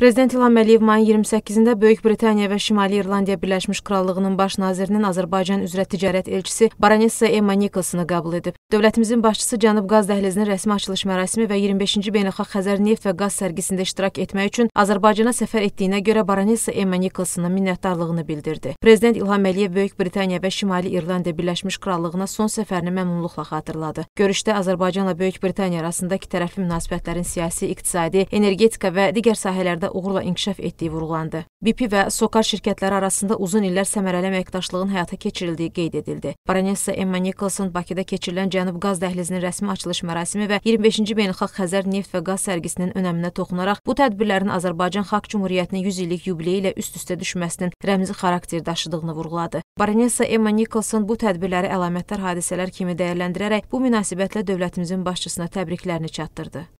Prezident İlham Əliyev mayın 28-də Böyük Britaniya və Şimali İrlandiya Birləşmiş Krallığının baş nazirinin Azərbaycan üzrə ticarət elçisi Baronessa Emma Nicholsonu qəbul edib. Dövlətimizin başçısı Cənub qaz dəhlizinin rəsmi açılış mərasimi və 25-ci beynəlxalq Xəzər neft və qaz sərgisində iştirak etmək üçün Azərbaycana səfər etdiyinə görə Baronessa Emma Nicholsona minnətdarlığını bildirdi. Prezident İlham Əliyev Böyük Britaniya və Şimali İrlandiya Birləşmiş Krallığına son səfərini məmnunluqla xatırladı. Görüşdə Azərbaycanla Böyük Britaniya arasında ikitərəfli münasibətlərin siyasi, iqtisadi, energetika və digər sahələrdə sahəsində uğurla inkişaf etdiyi vurğulandı. BP və Sokar şirkətləri arasında uzun illər səmərəli əməkdaşlığın həyata keçirildiyi qeyd edildi. Baronessa Emma Nicholson Bakıda keçirilən Cənub Qaz Dəhlizinin rəsmi açılış mərasimi və 25-ci Beynəlxalq Xəzər Neft və Qaz sərgisinin önəminə toxunaraq bu tədbirlərin Azərbaycan Xalq Cümhuriyyətinin 100 illik yubileyi ilə üst-üstə düşməsinin rəmzi xarakter daşıdığını vurğuladı. Baronessa Emma Nicholson bu tədbirləri əlamətdar hadisələr kimi dəyərləndirərək bu münasibətlə dövlətimizin başçısına təbriklərini çatdırdı.